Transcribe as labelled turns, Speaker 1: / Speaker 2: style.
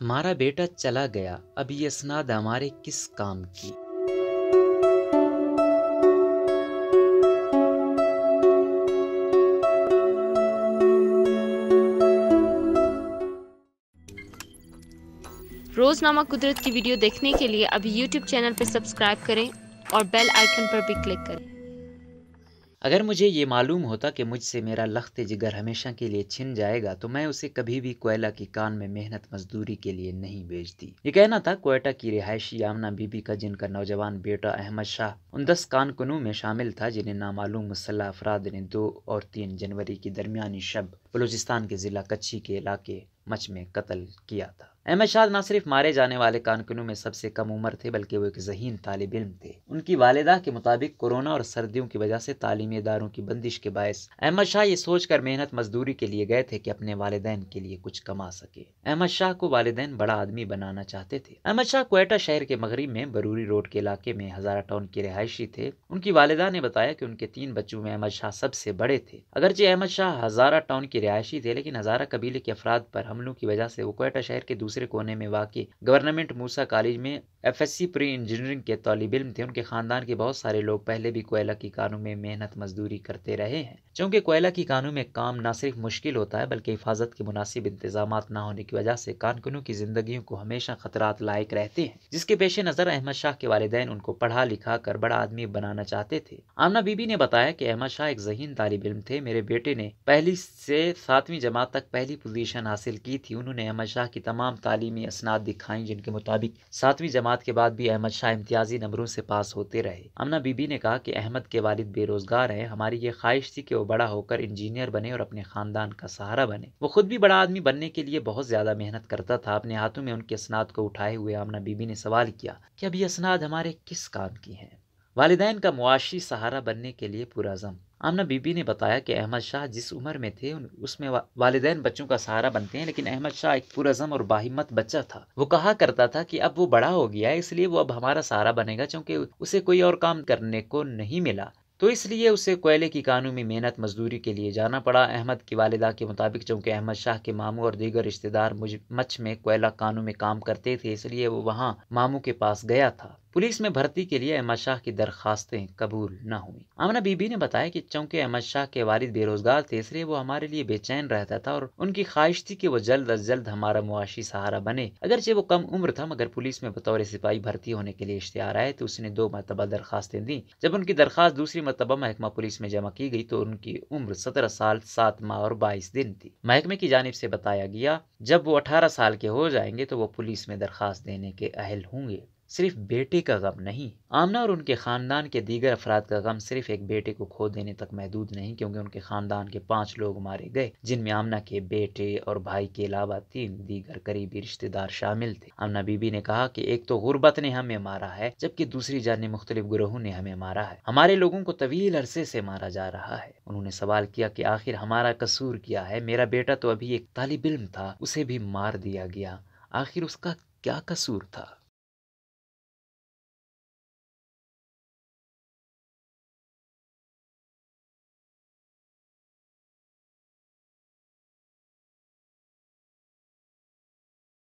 Speaker 1: हमारा बेटा चला गया अब ये स्नाद हमारे किस काम की रोजनामा कुदरत की वीडियो देखने के लिए अभी YouTube चैनल पर सब्सक्राइब करें और बेल आइकन पर भी क्लिक करें अगर मुझे ये मालूम होता कि मुझसे मेरा लख्त जिगर हमेशा के लिए छिन जाएगा तो मैं उसे कभी भी कोयला की कान में मेहनत मजदूरी के लिए नहीं बेचती ये कहना था कोयटा की रिहायशी यामना बीबी का जिनका नौजवान बेटा अहमद शाह उन दस कानकुनों में शामिल था जिन्हें नामालूम मुसल्ह अफराद ने दो और तीन जनवरी की दरमियानी शब बलूचिस्तान के ज़िला कच्छी के इलाके मच में कत्ल किया था अहमद शाह न सिर्फ मारे जाने वाले कानकनों में सबसे कम उम्र थे बल्कि वो एक जहीन तालब इम थे उनकी वालदा के मुताबिक कोरोना और सर्दियों की वजह से तालीमी इदारों की बंदिश के बायस अहमद शाह ये सोचकर मेहनत मजदूरी के लिए गए थे कि अपने वालदेन के लिए कुछ कमा सके अहमद शाह को वालदेन बड़ा आदमी बनाना चाहते थे अहमद शाह कोयटा शहर के मगरब में बरूरी रोड के इलाके में हजारा टाउन के रिहायशी थे उनकी वालदा ने बताया कि उनके तीन बच्चों में अहमद शाह सबसे बड़े थे अगरचे अहमद शाह हजारा टाउन के रिहायशी थे लेकिन हजारा कबीले के अफराद पर हमलों की वजह से वो कोयटा शहर के दूसरे दूसरे कोने में वाकई गवर्नमेंट मूसा कॉलेज में F S C pre engineering के तलब इम थे उनके खानदान के बहुत सारे लोग पहले भी कोयला की कानों में मेहनत मजदूरी करते रहे हैं चूंकि कोयला की कानों में काम न सिर्फ मुश्किल होता है बल्कि हिफाजत के मुनासिब इंतजाम न होने की वजह से कानकुनों की जिंदगी को हमेशा खतरात लायक रहते हैं जिसके पेश नज़र अहमद शाह के वालदे उनको पढ़ा लिखा कर बड़ा आदमी बनाना चाहते थे आमना बीबी ने बताया कि अहमद शाह एक जहीन तालब इम थे मेरे बेटे ने पहली से सातवीं जमात तक पहली पोजीशन हासिल की थी उन्होंने अहमद शाह की तमाम तालीमी असनाद दिखाई जिनके मुताबिक सातवीं जमात मुलाकात के बाद भी अहमद शाह इम्तियाजी नंबरों से पास होते रहे अमना बीबी ने कहा कि अहमद के वालिद बेरोजगार हैं हमारी ये ख्वाहिश थी कि वो बड़ा होकर इंजीनियर बने और अपने खानदान का सहारा बने वो खुद भी बड़ा आदमी बनने के लिए बहुत ज्यादा मेहनत करता था अपने हाथों में उनके असनाद को उठाए हुए अमना बीबी ने सवाल किया कि अब ये असनाद हमारे किस काम की हैं वालदान का मुआशी सहारा बनने के लिए पुराजम आमना बीबी ने बताया कि अहमद शाह जिस उम्र में थे उसमें वालदान बच्चों का सहारा बनते हैं लेकिन अहमद शाह एक पुराजम और बाहिम्मत बच्चा था वो कहा करता था कि अब वो बड़ा हो गया है इसलिए वो अब हमारा सहारा बनेगा क्योंकि उसे कोई और काम करने को नहीं मिला तो इसलिए उसे कोयले की कानूनी मेहनत मजदूरी के लिए जाना पड़ा अहमद की वालदा के मुताबिक चूँकि अहमद शाह के मामू और दीगर रिश्तेदार मच में कोयला कानू में काम करते थे इसलिए वो वहाँ मामू के पास गया था पुलिस में भर्ती के लिए अहमद शाह की दरखास्तें कबूल न हुई आमना बीबी ने बताया कि चूंकि अहमद शाह के वारिद बेरोजगार थे इसलिए वो हमारे लिए बेचैन रहता था और उनकी ख्वाहिश थी कि वो जल्द अज जल्द हमारा मुआशी सहारा बने अगरचे वो कम उम्र था मगर पुलिस में बतौर सिपाही भर्ती होने के लिए इश्तेहार आए तो उसने दो मरतबा दरखास्तें दी जब उनकी दरखास्त दूसरी मरतबा महकमा पुलिस में जमा की गई तो उनकी उम्र सत्रह साल सात माह और बाईस दिन थी महकमे की जानब से बताया गया जब वो अठारह साल के हो जाएंगे तो वो पुलिस में दरखास्त देने के अहल होंगे सिर्फ बेटे का गम नहीं आमना और उनके ख़ानदान के दीगर अफराद का गम सिर्फ एक बेटे को खो देने तक महदूद नहीं क्योंकि उनके ख़ानदान के पांच लोग मारे गए जिनमें आमना के बेटे और भाई के अलावा तीन दीगर करीबी रिश्तेदार शामिल थे आमना बीबी ने कहा कि एक तो गुर्बत ने हमें मारा है जबकि दूसरी जान मुख्तलिफ ग्रोहों ने हमें मारा है हमारे लोगों को तवील अरसे से मारा जा रहा है उन्होंने सवाल किया कि आखिर हमारा कसूर क्या है मेरा बेटा तो अभी एक तालब इल्म था उसे भी मार दिया गया आखिर उसका क्या कसूर था